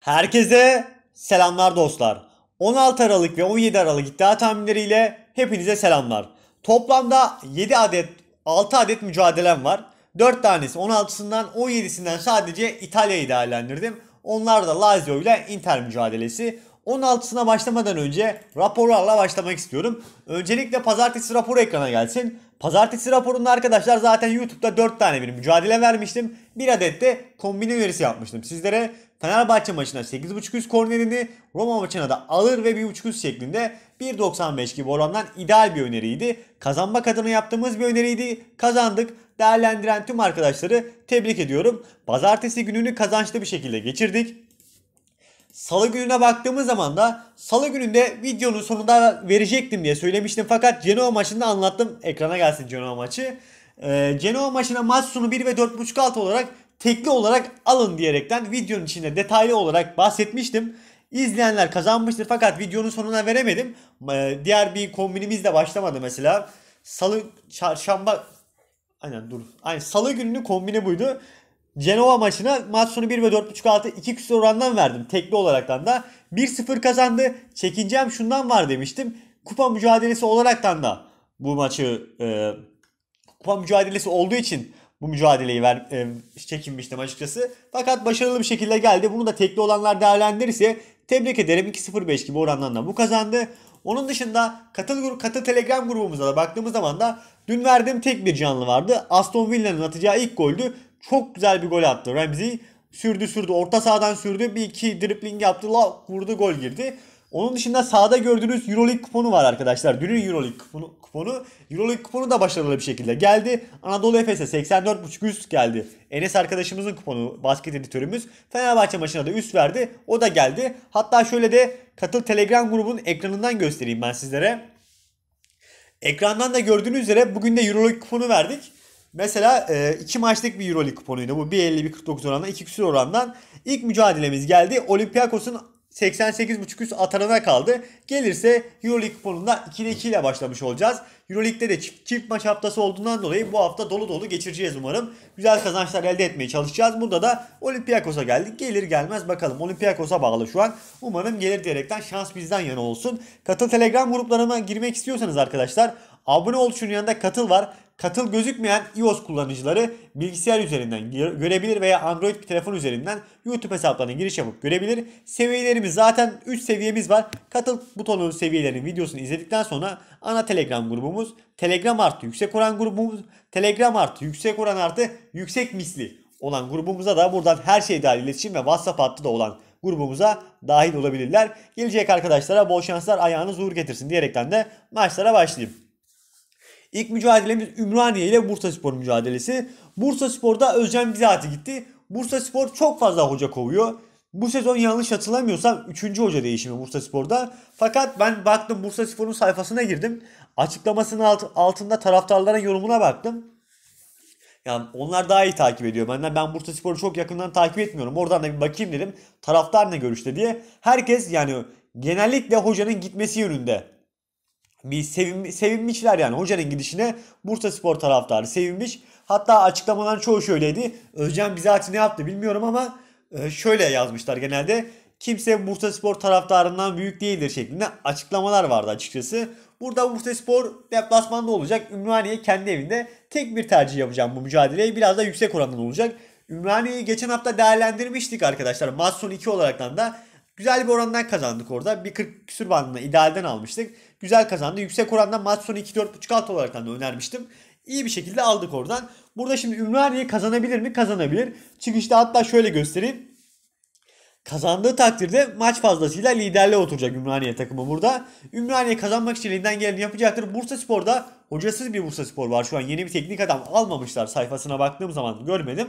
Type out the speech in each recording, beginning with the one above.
Herkese selamlar dostlar. 16 Aralık ve 17 Aralık iddia tahminleriyle hepinize selamlar. Toplamda 7 adet 6 adet mücadelem var. 4 tanesi 16'sından 17'sinden sadece İtalya'yı değerlendirdim. Onlar da Lazio ile Inter mücadelesi. 16'sına başlamadan önce raporlarla başlamak istiyorum. Öncelikle pazartesi raporu ekrana gelsin. Pazartesi raporunda arkadaşlar zaten YouTube'da 4 tane bir mücadele vermiştim. Bir adet de kombine önerisi yapmıştım. Sizlere Fenerbahçe maçına 8.5 üst kornerini Roma maçına da alır ve 1.5 üst şeklinde 1.95 gibi orandan ideal bir öneriydi. Kazanmak adına yaptığımız bir öneriydi. Kazandık. Değerlendiren tüm arkadaşları tebrik ediyorum. Pazartesi gününü kazançlı bir şekilde geçirdik. Salı gününe baktığımız zaman da salı gününde videonun sonunda verecektim diye söylemiştim. Fakat Genoa maçını anlattım. Ekrana gelsin Genoa maçı. Ee, Genoa maçına maç sonu 1 ve 4.5 alt olarak tekli olarak alın diyerekten videonun içinde detaylı olarak bahsetmiştim. İzleyenler kazanmıştır fakat videonun sonuna veremedim. Ee, diğer bir kombinimiz de başlamadı mesela. Salı, çarşamba, aynen dur. Aynen, salı gününü kombini buydu. Cenova maçına maç sonu 1 ve 4.5 altı 2 küsur orandan verdim tekli olaraktan da. 1-0 kazandı. çekineceğim şundan var demiştim. Kupa mücadelesi olaraktan da bu maçı e, kupa mücadelesi olduğu için bu mücadeleyi ver, e, çekinmiştim açıkçası. Fakat başarılı bir şekilde geldi. Bunu da tekli olanlar değerlendirirse tebrik ederim. 2-0-5 gibi orandan da bu kazandı. Onun dışında katıl, katıl telegram grubumuza da baktığımız zaman da dün verdiğim tek bir canlı vardı. Aston Villa'nın atacağı ilk goldü. Çok güzel bir gol attı. Ramsey sürdü sürdü. Orta sahadan sürdü. Bir iki dripling yaptı. La, vurdu gol girdi. Onun dışında sağda gördüğünüz Euroleague kuponu var arkadaşlar. Dünün Euroleague kuponu, kuponu. Euroleague kuponu da başarılı bir şekilde geldi. Anadolu Efes'e 84.5 üst geldi. Enes arkadaşımızın kuponu basket editörümüz. Fenerbahçe maçına da üst verdi. O da geldi. Hatta şöyle de katıl Telegram grubunun ekranından göstereyim ben sizlere. Ekrandan da gördüğünüz üzere bugün de Euroleague kuponu verdik. Mesela e, iki maçlık bir Euroleague kuponuydu bu. 1.50-1.49 oranla 2 küsur orandan. ilk mücadelemiz geldi. Olympiakos'un 88.5 üst atanana kaldı. Gelirse Euroleague kuponunda 2'de 2 ile başlamış olacağız. Euroleague'de de çift, çift maç haftası olduğundan dolayı bu hafta dolu dolu geçireceğiz umarım. Güzel kazançlar elde etmeye çalışacağız. Burada da Olympiakos'a geldik. Gelir gelmez bakalım. Olympiakos'a bağlı şu an. Umarım gelir diyerekten şans bizden yana olsun. Katıl Telegram gruplarına girmek istiyorsanız arkadaşlar Abone ol şunun yanında katıl var. Katıl gözükmeyen iOS kullanıcıları bilgisayar üzerinden görebilir veya Android bir telefon üzerinden YouTube hesaplarına giriş yapıp görebilir. Seviyelerimiz zaten 3 seviyemiz var. Katıl butonunun seviyelerinin videosunu izledikten sonra ana Telegram grubumuz, Telegram artı yüksek oran grubumuz, Telegram artı yüksek oran artı yüksek misli olan grubumuza da buradan her şey dahil iletişim ve WhatsApp hattı da olan grubumuza dahil olabilirler. Gelecek arkadaşlara bol şanslar ayağınız uğur getirsin diyerekten de maçlara başlayayım. İlk mücadelemiz Ümraniye ile Bursa Spor mücadelesi. Bursa Spor'da Özcan Bizati gitti. Bursa Spor çok fazla hoca kovuyor. Bu sezon yanlış hatırlamıyorsam 3. hoca değişimi Bursa Spor'da. Fakat ben baktım Bursa Spor'un sayfasına girdim. Açıklamasının alt, altında taraftarların yorumuna baktım. Yani onlar daha iyi takip ediyor benden. Ben Bursa Spor'u çok yakından takip etmiyorum. Oradan da bir bakayım dedim. Taraftar ne görüşte diye. Herkes yani genellikle hocanın gitmesi yönünde bir sevin, sevinmişler yani hocanın gidişine Bursa Spor taraftarı sevinmiş. Hatta açıklamaların çoğu şöyleydi. Özcan Bizati ne yaptı bilmiyorum ama e, şöyle yazmışlar genelde. Kimse Bursa Spor taraftarından büyük değildir şeklinde açıklamalar vardı açıkçası. Burada Bursa Spor deplasmanda olacak. Ümraniye kendi evinde tek bir tercih yapacağım bu mücadeleyi. Biraz da yüksek oranlı olacak. Ümraniye'yi geçen hafta değerlendirmiştik arkadaşlar. Mason 2 olaraktan da Güzel bir orandan kazandık orada. Bir 40 küsür bandına idealden almıştık. Güzel kazandı. Yüksek orandan maç sonu 2-4.5 4 alt olarak da önermiştim. İyi bir şekilde aldık oradan. Burada şimdi Ümraniye kazanabilir mi? Kazanabilir. Çıkışta hatta şöyle göstereyim. Kazandığı takdirde maç fazlasıyla liderle oturacak Ümraniye takımı burada. Ümraniye kazanmak için elinden geleni yapacaktır. Bursa Spor'da hocasız bir Bursa Spor var şu an. Yeni bir teknik adam almamışlar sayfasına baktığım zaman görmedim.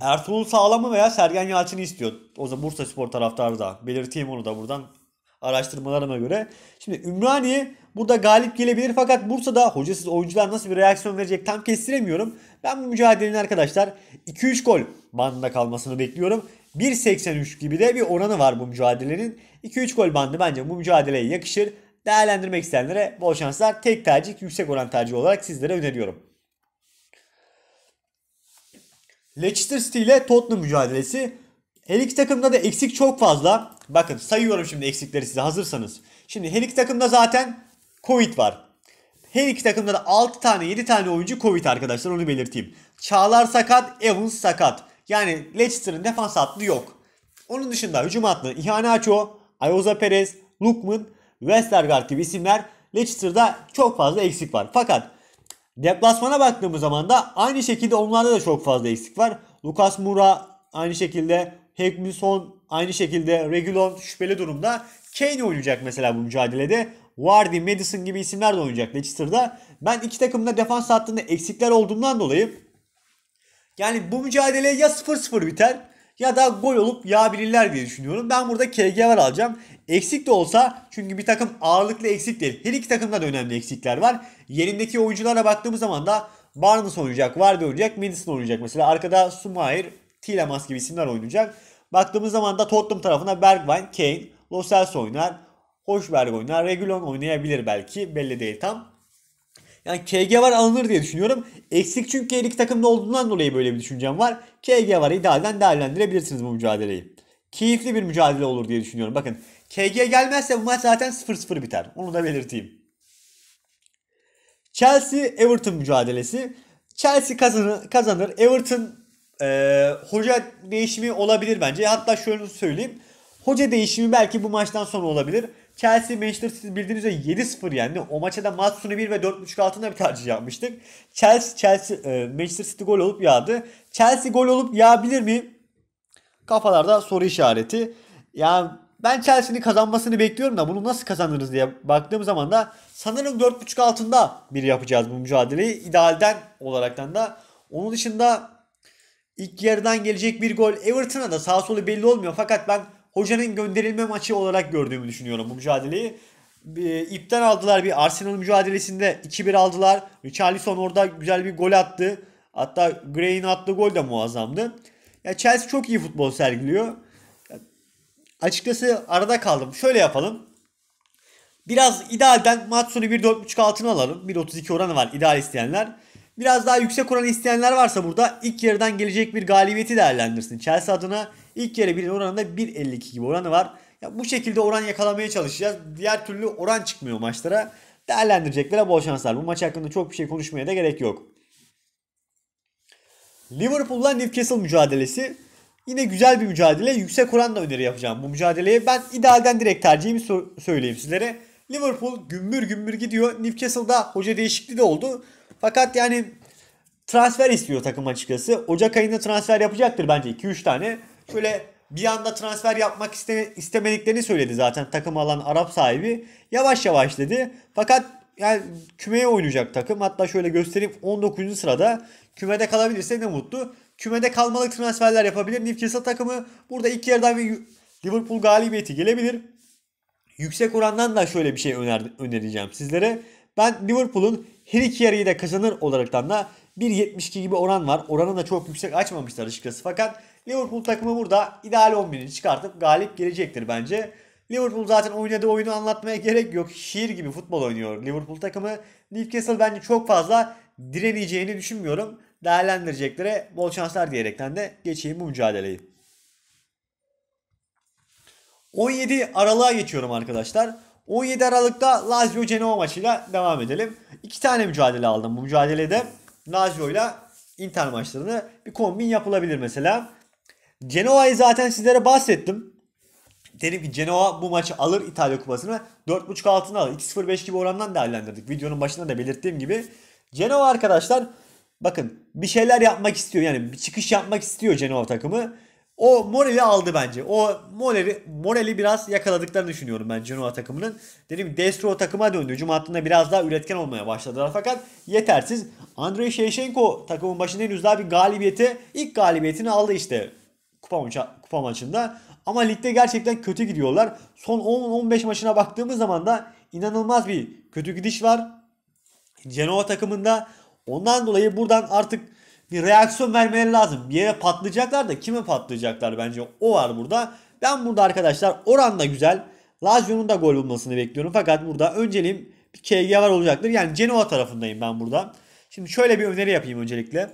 Ertuğrul Sağlam'ı veya Sergen Yalçın'ı istiyor. O zaman Bursa Spor taraftarı da. Belirteyim onu da buradan araştırmalarıma göre. Şimdi Ümraniye burada galip gelebilir fakat Bursa'da hocasız oyuncular nasıl bir reaksiyon verecek tam kestiremiyorum. Ben bu mücadelenin arkadaşlar 2-3 gol bandında kalmasını bekliyorum. 1.83 gibi de bir oranı var bu mücadelenin. 2-3 gol bandı bence bu mücadeleye yakışır. Değerlendirmek isteyenlere bol şanslar. Tek tercih yüksek oran tercih olarak sizlere öneriyorum. Leicester City ile Tottenham mücadelesi. Her iki takımda da eksik çok fazla. Bakın sayıyorum şimdi eksikleri size hazırsanız. Şimdi her iki takımda zaten Covid var. Her iki takımda da 6 tane 7 tane oyuncu Covid arkadaşlar onu belirteyim. Çağlar sakat, Evans sakat. Yani Leicester'ın defans hattı yok. Onun dışında hücum hattı Ihanacho, Ayoza Perez, Lukman, Westergaard gibi isimler Leicester'da çok fazla eksik var. Fakat Deplasmana baktığımız zaman da aynı şekilde onlarda da çok fazla eksik var. Lucas Moura aynı şekilde Hekmison aynı şekilde Regulon şüpheli durumda. Kane oynayacak mesela bu mücadelede. Wardy, Madison gibi isimler de oynayacak Leicester'da. Ben iki takımda defans hattında eksikler olduğundan dolayı yani bu mücadele ya 0-0 biter ya da gol olup yağabilirler diye düşünüyorum. Ben burada KG var alacağım. Eksik de olsa çünkü bir takım ağırlıklı eksik değil. Her iki takımda da önemli eksikler var. Yerindeki oyunculara baktığımız zaman da Barnes oynayacak, Vardy oynayacak, Madison oynayacak. Mesela arkada Sumair, Tilemans gibi isimler oynayacak. Baktığımız zaman da Tottenham tarafına Bergwijn, Kane, Lo Celso oynar. Hoşberg oynar. Regulon oynayabilir belki. Belli değil tam. Yani KG var alınır diye düşünüyorum. Eksik çünkü her iki takımda olduğundan dolayı böyle bir düşüncem var. KG var idealden değerlendirebilirsiniz bu mücadeleyi. Keyifli bir mücadele olur diye düşünüyorum. Bakın KG gelmezse bu maç zaten 0-0 biter. Onu da belirteyim. Chelsea Everton mücadelesi. Chelsea kazanır, kazanır. Everton e, hoca değişimi olabilir bence. Hatta şöyle söyleyeyim. Hoca değişimi belki bu maçtan sonra olabilir. Chelsea Manchester City bildiğiniz üzere 7-0 yendi. O maça da Matsuni 1 ve 4.5 altında bir tercih yapmıştık. Chelsea, Chelsea e, Manchester City gol olup yağdı. Chelsea gol olup yağabilir mi? Kafalarda soru işareti. Yani ben Chelsea'nin kazanmasını bekliyorum da bunu nasıl kazanırız diye baktığım zaman da sanırım 4.5 altında bir yapacağız bu mücadeleyi. idealden olaraktan da. Onun dışında ilk yarıdan gelecek bir gol Everton'a da sağ solu belli olmuyor. Fakat ben hocanın gönderilme maçı olarak gördüğümü düşünüyorum bu mücadeleyi. Ee, ipten aldılar bir Arsenal mücadelesinde 2-1 aldılar. Richarlison orada güzel bir gol attı. Hatta Gray'in attığı gol de muazzamdı. Ya Chelsea çok iyi futbol sergiliyor. açıkçası arada kaldım. Şöyle yapalım. Biraz idealden maç sonu 1.4.5 altına alalım. 1.32 oranı var ideal isteyenler. Biraz daha yüksek oran isteyenler varsa burada ilk yarıdan gelecek bir galibiyeti değerlendirsin. Chelsea adına İlk yarı birin oranında 1.52 gibi oranı var. Ya bu şekilde oran yakalamaya çalışacağız. Diğer türlü oran çıkmıyor maçlara. Değerlendireceklere bol şanslar. Bu maç hakkında çok bir şey konuşmaya da gerek yok. Liverpool'la Newcastle mücadelesi. Yine güzel bir mücadele. Yüksek oranla öneri yapacağım bu mücadeleye. Ben idealden direkt tercihimi so- söyleyeyim sizlere. Liverpool gümbür gümbür gidiyor. Newcastle'da hoca değişikliği de oldu. Fakat yani transfer istiyor takım açıkçası. Ocak ayında transfer yapacaktır bence 2-3 tane şöyle bir anda transfer yapmak isteme, istemediklerini söyledi zaten takım alan Arap sahibi. Yavaş yavaş dedi. Fakat yani kümeye oynayacak takım. Hatta şöyle göstereyim 19. sırada kümede kalabilirse ne mutlu. Kümede kalmalık transferler yapabilir. Newcastle takımı burada ilk yerden bir Liverpool galibiyeti gelebilir. Yüksek orandan da şöyle bir şey öner önereceğim sizlere. Ben Liverpool'un her iki yarıyı da kazanır olaraktan da 1.72 gibi oran var. Oranı da çok yüksek açmamışlar açıkçası. Fakat Liverpool takımı burada ideal 11'ini çıkartıp galip gelecektir bence. Liverpool zaten oynadığı oyunu anlatmaya gerek yok. Şiir gibi futbol oynuyor Liverpool takımı. Newcastle bence çok fazla direneceğini düşünmüyorum. Değerlendireceklere bol şanslar diyerekten de geçeyim bu mücadeleyi. 17 Aralık'a geçiyorum arkadaşlar. 17 Aralık'ta Lazio Genoa maçıyla devam edelim. İki tane mücadele aldım bu mücadelede. Lazio ile Inter maçlarını bir kombin yapılabilir mesela. Cenova'yı zaten sizlere bahsettim. Dedim ki Genoa bu maçı alır İtalya kupasını. 4.5 altına alır. 2.05 gibi orandan değerlendirdik. Videonun başında da belirttiğim gibi. Genoa arkadaşlar bakın bir şeyler yapmak istiyor. Yani bir çıkış yapmak istiyor Genoa takımı. O Morel'i aldı bence. O Morel'i Morel'i biraz yakaladıklarını düşünüyorum ben Genoa takımının. Dedim Destro takıma döndü. Hücum hattında biraz daha üretken olmaya başladılar fakat yetersiz. Andrei Shevchenko takımın başında henüz daha bir galibiyeti, ilk galibiyetini aldı işte kupa, maça, kupa maçında. Ama ligde gerçekten kötü gidiyorlar. Son 10-15 maçına baktığımız zaman da inanılmaz bir kötü gidiş var. Genoa takımında ondan dolayı buradan artık bir reaksiyon vermeleri lazım. Bir yere patlayacaklar da kime patlayacaklar bence o var burada. Ben burada arkadaşlar oran da güzel. Lazio'nun da gol bulmasını bekliyorum. Fakat burada önceliğim bir KG var olacaktır. Yani Genoa tarafındayım ben burada. Şimdi şöyle bir öneri yapayım öncelikle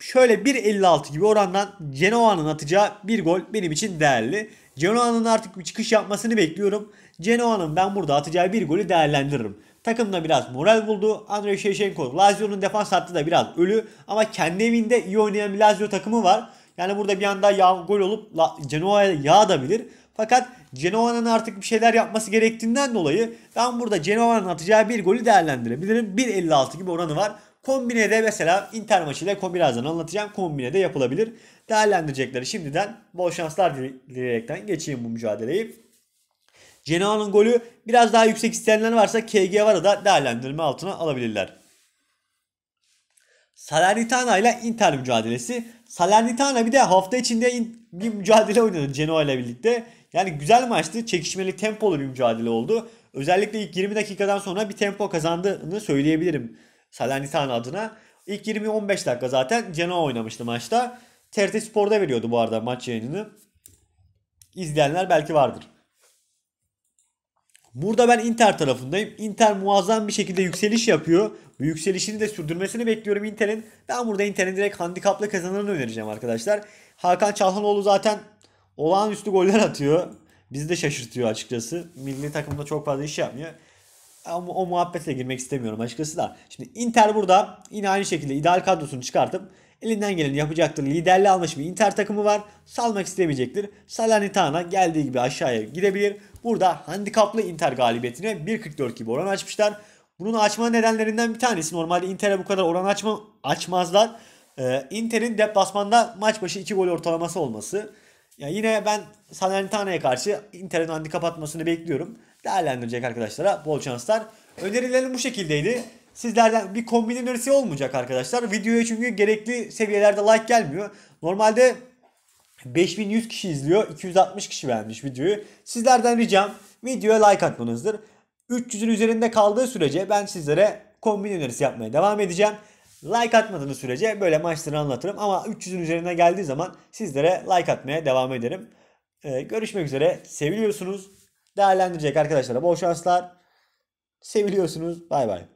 şöyle 1.56 gibi orandan Genoa'nın atacağı bir gol benim için değerli. Genoa'nın artık bir çıkış yapmasını bekliyorum. Genoa'nın ben burada atacağı bir golü değerlendiririm. Takımda biraz moral buldu. Andrei Shevchenko Lazio'nun defans hattı da biraz ölü ama kendi evinde iyi oynayan bir Lazio takımı var. Yani burada bir anda yağ, gol olup Genoa'ya yağabilir. Fakat Genoa'nın artık bir şeyler yapması gerektiğinden dolayı ben burada Genoa'nın atacağı bir golü değerlendirebilirim. 1.56 gibi oranı var. Kombinede mesela Inter maçıyla birazdan anlatacağım. Kombinede yapılabilir. Değerlendirecekleri şimdiden bol şanslar dileyerekten geçeyim bu mücadeleyi. Genoa'nın golü biraz daha yüksek isteyenler varsa KG var da değerlendirme altına alabilirler. Salernitana ile Inter mücadelesi. Salernitana bir de hafta içinde bir mücadele oynadı Genoa ile birlikte. Yani güzel maçtı. Çekişmeli, tempolu bir mücadele oldu. Özellikle ilk 20 dakikadan sonra bir tempo kazandığını söyleyebilirim Salernitana adına. İlk 20-15 dakika zaten Genoa oynamıştı maçta. TRT Spor'da veriyordu bu arada maç yayınını. İzleyenler belki vardır. Burada ben Inter tarafındayım. Inter muazzam bir şekilde yükseliş yapıyor. Bu yükselişini de sürdürmesini bekliyorum Inter'in. Ben burada Inter'in direkt handikaplı kazananını önereceğim arkadaşlar. Hakan Çalhanoğlu zaten olağanüstü goller atıyor. Bizi de şaşırtıyor açıkçası. Milli takımda çok fazla iş yapmıyor o, o muhabbete girmek istemiyorum açıkçası da. Şimdi Inter burada yine aynı şekilde ideal kadrosunu çıkartıp elinden geleni yapacaktır. Liderliği almış bir Inter takımı var. Salmak istemeyecektir. Salernitana geldiği gibi aşağıya gidebilir. Burada handikaplı Inter galibiyetine 1.44 gibi oran açmışlar. Bunun açma nedenlerinden bir tanesi. Normalde Inter'e bu kadar oran açma, açmazlar. Ee, Inter'in deplasmanda maç başı 2 gol ortalaması olması. Ya yani yine ben Salernitana'ya karşı Inter'in handikap atmasını bekliyorum değerlendirecek arkadaşlara bol şanslar. Önerilerim bu şekildeydi. Sizlerden bir kombin önerisi olmayacak arkadaşlar. Videoya çünkü gerekli seviyelerde like gelmiyor. Normalde 5100 kişi izliyor. 260 kişi beğenmiş videoyu. Sizlerden ricam videoya like atmanızdır. 300'ün üzerinde kaldığı sürece ben sizlere kombin önerisi yapmaya devam edeceğim. Like atmadığınız sürece böyle maçları anlatırım ama 300'ün üzerine geldiği zaman sizlere like atmaya devam ederim. Ee, görüşmek üzere. Seviyorsunuz değerlendirecek arkadaşlara. Bol şanslar. Seviliyorsunuz. Bay bay.